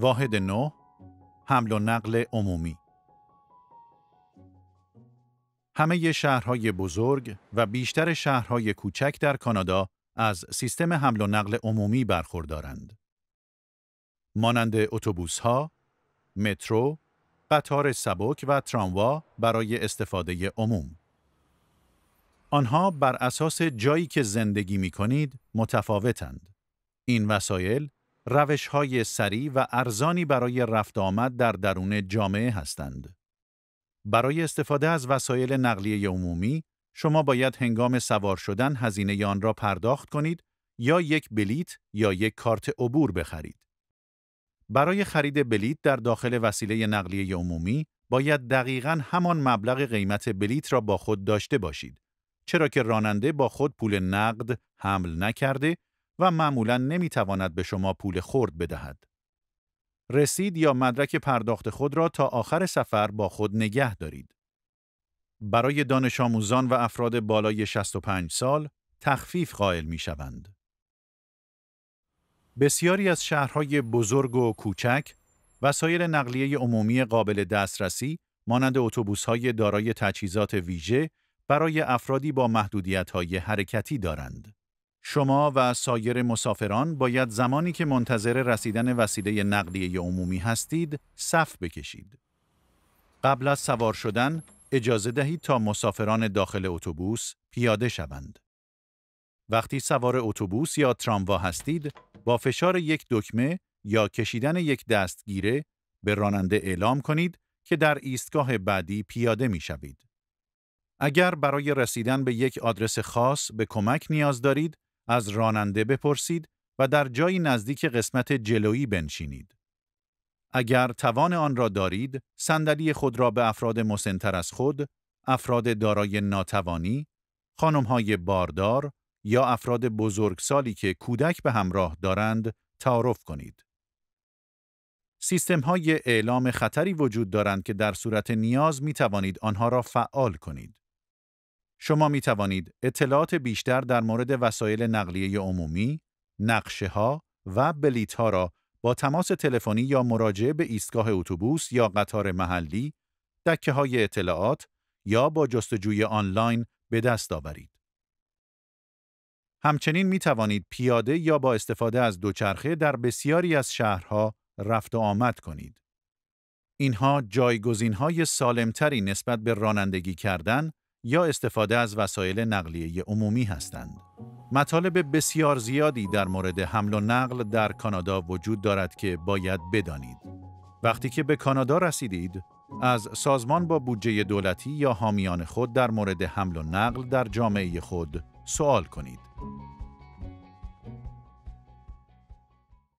واحد نو حمل و نقل عمومی همه شهرهای بزرگ و بیشتر شهرهای کوچک در کانادا از سیستم حمل و نقل عمومی برخوردارند. مانند اتوبوس‌ها، مترو، قطار سبک و تراموا برای استفاده عموم. آنها بر اساس جایی که زندگی می کنید متفاوتند. این وسایل روش های سریع و ارزانی برای رفت آمد در درون جامعه هستند. برای استفاده از وسایل نقلیه عمومی، شما باید هنگام سوار شدن هزینه آن را پرداخت کنید یا یک بلیت یا یک کارت عبور بخرید. برای خرید بلیت در داخل وسیله نقلیه عمومی باید دقیقا همان مبلغ قیمت بلیت را با خود داشته باشید چرا که راننده با خود پول نقد حمل نکرده و معمولا نمیتواند به شما پول خرد بدهد. رسید یا مدرک پرداخت خود را تا آخر سفر با خود نگه دارید. برای دانش آموزان و افراد بالای 65 سال تخفیف قائل می شوند. بسیاری از شهرهای بزرگ و کوچک وسایل نقلیه عمومی قابل دسترسی مانند اتوبوس‌های دارای تجهیزات ویژه برای افرادی با محدودیت‌های حرکتی دارند. شما و سایر مسافران باید زمانی که منتظر رسیدن وسیله نقلیه عمومی هستید صف بکشید. قبل از سوار شدن اجازه دهید تا مسافران داخل اتوبوس پیاده شوند. وقتی سوار اتوبوس یا تراموا هستید، با فشار یک دکمه یا کشیدن یک دستگیره به راننده اعلام کنید که در ایستگاه بعدی پیاده می شوید. اگر برای رسیدن به یک آدرس خاص به کمک نیاز دارید، از راننده بپرسید و در جایی نزدیک قسمت جلویی بنشینید. اگر توان آن را دارید، صندلی خود را به افراد مسنتر از خود، افراد دارای ناتوانی، خانمهای باردار یا افراد بزرگسالی که کودک به همراه دارند تعارف کنید. سیستم های اعلام خطری وجود دارند که در صورت نیاز می توانید آنها را فعال کنید. شما می توانید اطلاعات بیشتر در مورد وسایل نقلیه عمومی، نقشه ها و بلیت ها را با تماس تلفنی یا مراجعه به ایستگاه اتوبوس یا قطار محلی، دکه های اطلاعات یا با جستجوی آنلاین به دست آورید. همچنین می توانید پیاده یا با استفاده از دوچرخه در بسیاری از شهرها رفت و آمد کنید. اینها جایگزین های سالمتری نسبت به رانندگی کردن یا استفاده از وسایل نقلیه عمومی هستند. مطالب بسیار زیادی در مورد حمل و نقل در کانادا وجود دارد که باید بدانید. وقتی که به کانادا رسیدید، از سازمان با بودجه دولتی یا حامیان خود در مورد حمل و نقل در جامعه خود سوال کنید.